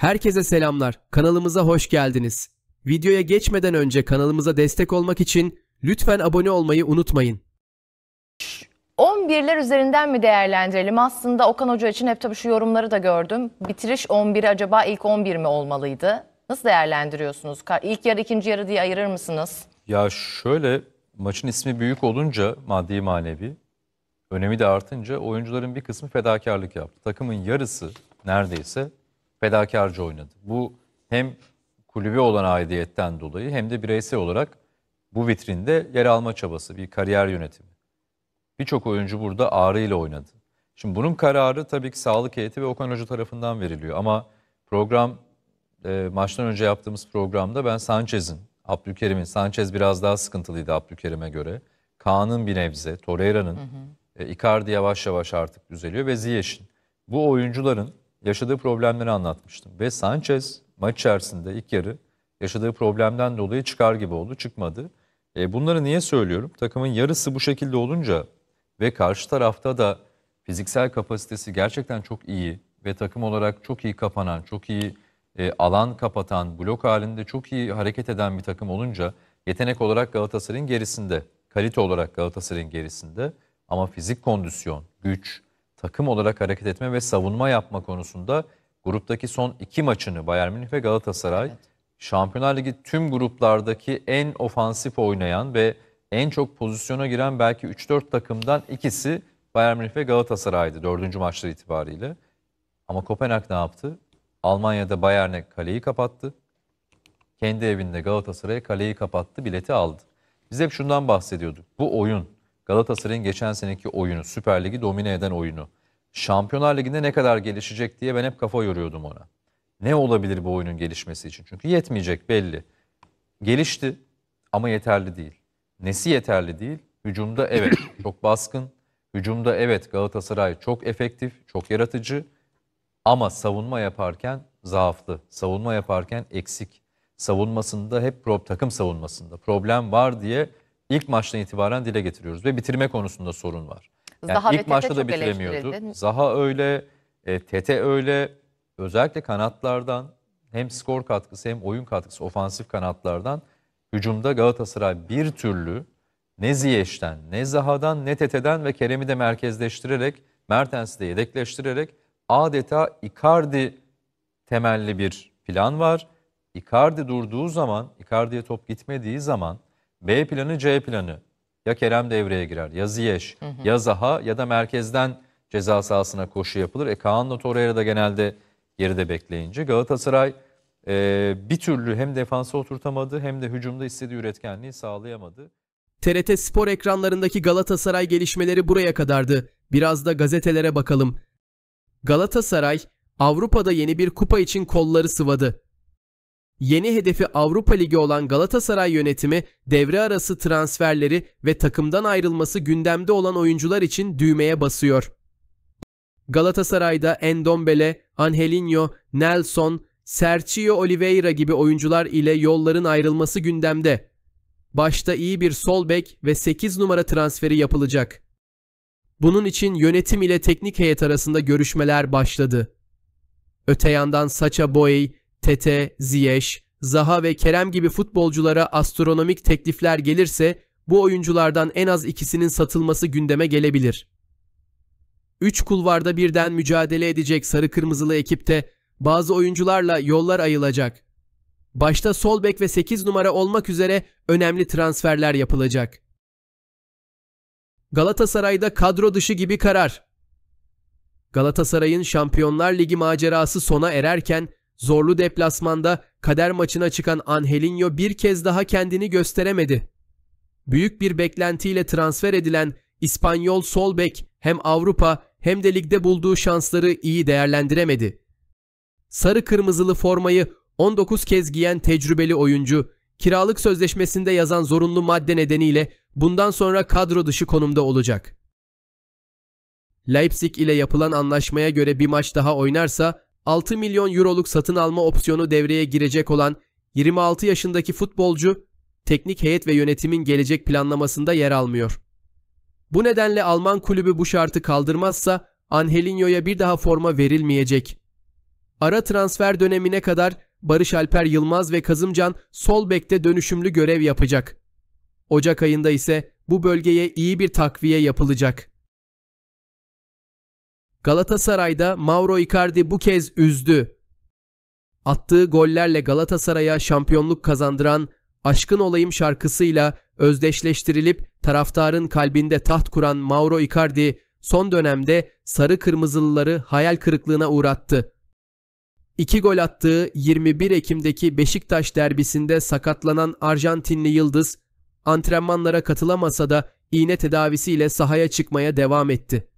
Herkese selamlar. Kanalımıza hoş geldiniz. Videoya geçmeden önce kanalımıza destek olmak için lütfen abone olmayı unutmayın. 11'ler üzerinden mi değerlendirelim? Aslında Okan Hoca için hep tabii şu yorumları da gördüm. Bitiriş 11, acaba ilk 11 mi olmalıydı? Nasıl değerlendiriyorsunuz? İlk yarı ikinci yarı diye ayırır mısınız? Ya şöyle maçın ismi büyük olunca maddi manevi önemi de artınca oyuncuların bir kısmı fedakarlık yaptı. Takımın yarısı neredeyse fedakarca oynadı. Bu hem kulübe olan aidiyetten dolayı hem de bireysel olarak bu vitrinde yer alma çabası, bir kariyer yönetimi. Birçok oyuncu burada ağrıyla oynadı. Şimdi bunun kararı tabii ki sağlık heyeti ve Okan Hoca tarafından veriliyor ama program e, maçtan önce yaptığımız programda ben Sanchez'in, Abdülkerim'in, Sanchez biraz daha sıkıntılıydı Abdülkerim'e göre. Kaan'ın bir nebze, Torreira'nın, e, Icardi yavaş yavaş artık düzeliyor ve Ziyech'in. Bu oyuncuların yaşadığı problemleri anlatmıştım. Ve Sanchez maç içerisinde ilk yarı yaşadığı problemden dolayı çıkar gibi oldu. Çıkmadı. E, bunları niye söylüyorum? Takımın yarısı bu şekilde olunca ve karşı tarafta da fiziksel kapasitesi gerçekten çok iyi ve takım olarak çok iyi kapanan, çok iyi e, alan kapatan, blok halinde çok iyi hareket eden bir takım olunca yetenek olarak Galatasaray'ın gerisinde, kalite olarak Galatasaray'ın gerisinde ama fizik kondisyon, güç, takım olarak hareket etme ve savunma yapma konusunda gruptaki son iki maçını Bayern Münih ve Galatasaray evet. Şampiyonlar Ligi tüm gruplardaki en ofansif oynayan ve en çok pozisyona giren belki 3-4 takımdan ikisi Bayern Münih ve Galatasaray'dı dördüncü maçları itibariyle. Ama Kopenhag ne yaptı? Almanya'da Bayern'e kaleyi kapattı. Kendi evinde Galatasaray'a kaleyi kapattı, bileti aldı. Biz hep şundan bahsediyorduk. Bu oyun Galatasaray'ın geçen seneki oyunu, Süper Lig'i domine eden oyunu. Şampiyonlar Ligi'nde ne kadar gelişecek diye ben hep kafa yoruyordum ona. Ne olabilir bu oyunun gelişmesi için? Çünkü yetmeyecek belli. Gelişti ama yeterli değil. Nesi yeterli değil? Hücumda evet çok baskın. Hücumda evet Galatasaray çok efektif, çok yaratıcı. Ama savunma yaparken zaaflı. Savunma yaparken eksik. Savunmasında hep pro, takım savunmasında problem var diye ilk maçtan itibaren dile getiriyoruz ve bitirme konusunda sorun var. Yani ilk maçta da bitiremiyordu. Zaha öyle, e, Tete öyle. Özellikle kanatlardan hem skor katkısı hem oyun katkısı ofansif kanatlardan hücumda Galatasaray bir türlü ne Ziyech'ten, ne Zaha'dan, ne Tete'den ve Kerem'i de merkezleştirerek, Mertens'i de yedekleştirerek adeta Icardi temelli bir plan var. Icardi durduğu zaman, Icardi'ye top gitmediği zaman B planı C planı. Ya Kerem devreye girer ya Ziyech hı hı. ya Zaha ya da merkezden ceza sahasına koşu yapılır. E Kaan'la Torreira da genelde geride bekleyince. Galatasaray e, bir türlü hem defansa oturtamadı hem de hücumda istediği üretkenliği sağlayamadı. TRT spor ekranlarındaki Galatasaray gelişmeleri buraya kadardı. Biraz da gazetelere bakalım. Galatasaray Avrupa'da yeni bir kupa için kolları sıvadı. Yeni hedefi Avrupa Ligi olan Galatasaray yönetimi devre arası transferleri ve takımdan ayrılması gündemde olan oyuncular için düğmeye basıyor. Galatasaray'da Endombele, Angelinho, Nelson, Sergio Oliveira gibi oyuncular ile yolların ayrılması gündemde. Başta iyi bir sol bek ve 8 numara transferi yapılacak. Bunun için yönetim ile teknik heyet arasında görüşmeler başladı. Öte yandan Saça Boey, Tete, Ziyech, Zaha ve Kerem gibi futbolculara astronomik teklifler gelirse bu oyunculardan en az ikisinin satılması gündeme gelebilir. Üç kulvarda birden mücadele edecek sarı kırmızılı ekipte bazı oyuncularla yollar ayılacak. Başta sol bek ve 8 numara olmak üzere önemli transferler yapılacak. Galatasaray'da kadro dışı gibi karar. Galatasaray'ın Şampiyonlar Ligi macerası sona ererken Zorlu deplasmanda kader maçına çıkan Angelinho bir kez daha kendini gösteremedi. Büyük bir beklentiyle transfer edilen İspanyol sol bek hem Avrupa hem de ligde bulduğu şansları iyi değerlendiremedi. Sarı kırmızılı formayı 19 kez giyen tecrübeli oyuncu kiralık sözleşmesinde yazan zorunlu madde nedeniyle bundan sonra kadro dışı konumda olacak. Leipzig ile yapılan anlaşmaya göre bir maç daha oynarsa 6 milyon euroluk satın alma opsiyonu devreye girecek olan 26 yaşındaki futbolcu teknik heyet ve yönetimin gelecek planlamasında yer almıyor. Bu nedenle Alman kulübü bu şartı kaldırmazsa Angelinho'ya bir daha forma verilmeyecek. Ara transfer dönemine kadar Barış Alper Yılmaz ve Kazımcan sol bekte dönüşümlü görev yapacak. Ocak ayında ise bu bölgeye iyi bir takviye yapılacak. Galatasaray'da Mauro Icardi bu kez üzdü. Attığı gollerle Galatasaray'a şampiyonluk kazandıran Aşkın Olayım şarkısıyla özdeşleştirilip taraftarın kalbinde taht kuran Mauro Icardi son dönemde sarı kırmızılıları hayal kırıklığına uğrattı. İki gol attığı 21 Ekim'deki Beşiktaş derbisinde sakatlanan Arjantinli Yıldız antrenmanlara katılamasa da iğne tedavisiyle sahaya çıkmaya devam etti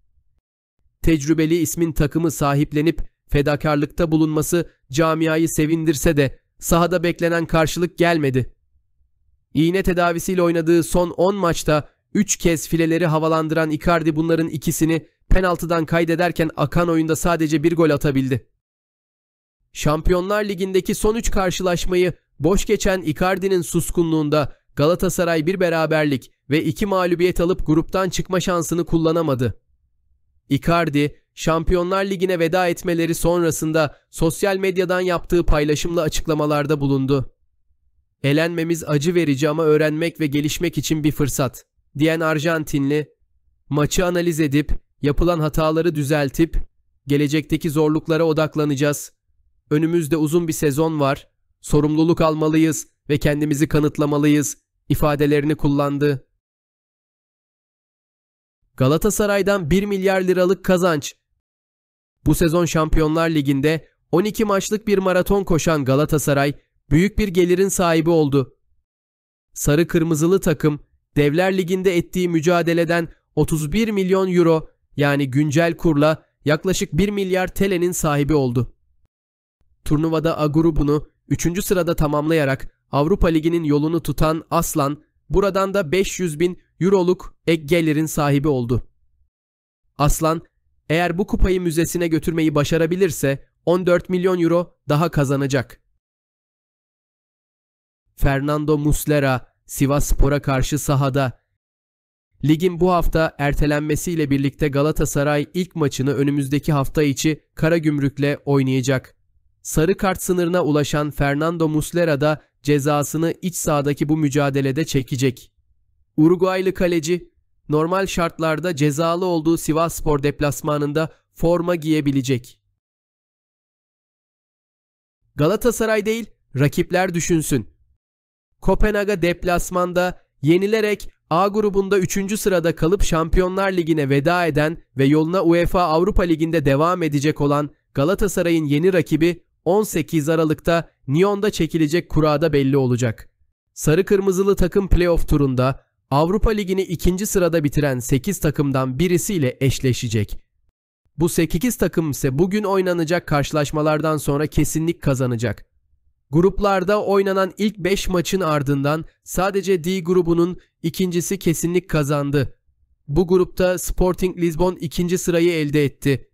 tecrübeli ismin takımı sahiplenip fedakarlıkta bulunması camiayı sevindirse de sahada beklenen karşılık gelmedi. İğne tedavisiyle oynadığı son 10 maçta 3 kez fileleri havalandıran Icardi bunların ikisini penaltıdan kaydederken akan oyunda sadece bir gol atabildi. Şampiyonlar Ligi'ndeki son 3 karşılaşmayı boş geçen Icardi'nin suskunluğunda Galatasaray bir beraberlik ve iki mağlubiyet alıp gruptan çıkma şansını kullanamadı. Icardi, Şampiyonlar Ligi'ne veda etmeleri sonrasında sosyal medyadan yaptığı paylaşımlı açıklamalarda bulundu. Elenmemiz acı verici ama öğrenmek ve gelişmek için bir fırsat, diyen Arjantinli, maçı analiz edip, yapılan hataları düzeltip, gelecekteki zorluklara odaklanacağız. Önümüzde uzun bir sezon var, sorumluluk almalıyız ve kendimizi kanıtlamalıyız, ifadelerini kullandı. Galatasaray'dan 1 milyar liralık kazanç. Bu sezon Şampiyonlar Ligi'nde 12 maçlık bir maraton koşan Galatasaray büyük bir gelirin sahibi oldu. Sarı kırmızılı takım Devler Ligi'nde ettiği mücadeleden 31 milyon euro yani güncel kurla yaklaşık 1 milyar TL'nin sahibi oldu. Turnuvada A grubunu 3. sırada tamamlayarak Avrupa Ligi'nin yolunu tutan Aslan buradan da 500 bin euroluk ek gelirin sahibi oldu. Aslan, eğer bu kupayı müzesine götürmeyi başarabilirse 14 milyon euro daha kazanacak. Fernando Muslera Sivas Spor'a karşı sahada. Ligin bu hafta ertelenmesiyle birlikte Galatasaray ilk maçını önümüzdeki hafta içi Karagümrük'le oynayacak. Sarı kart sınırına ulaşan Fernando Muslera da cezasını iç sahadaki bu mücadelede çekecek. Uruguaylı kaleci normal şartlarda cezalı olduğu Sivasspor deplasmanında forma giyebilecek. Galatasaray değil, rakipler düşünsün. Kopenhag'a deplasmanda yenilerek A grubunda 3. sırada kalıp Şampiyonlar Ligi'ne veda eden ve yoluna UEFA Avrupa Ligi'nde devam edecek olan Galatasaray'ın yeni rakibi 18 Aralık'ta Nyon'da çekilecek kurada belli olacak. Sarı kırmızılı takım playoff turunda Avrupa Ligi'ni ikinci sırada bitiren 8 takımdan birisiyle eşleşecek. Bu 8 takım ise bugün oynanacak karşılaşmalardan sonra kesinlik kazanacak. Gruplarda oynanan ilk 5 maçın ardından sadece D grubunun ikincisi kesinlik kazandı. Bu grupta Sporting Lisbon ikinci sırayı elde etti.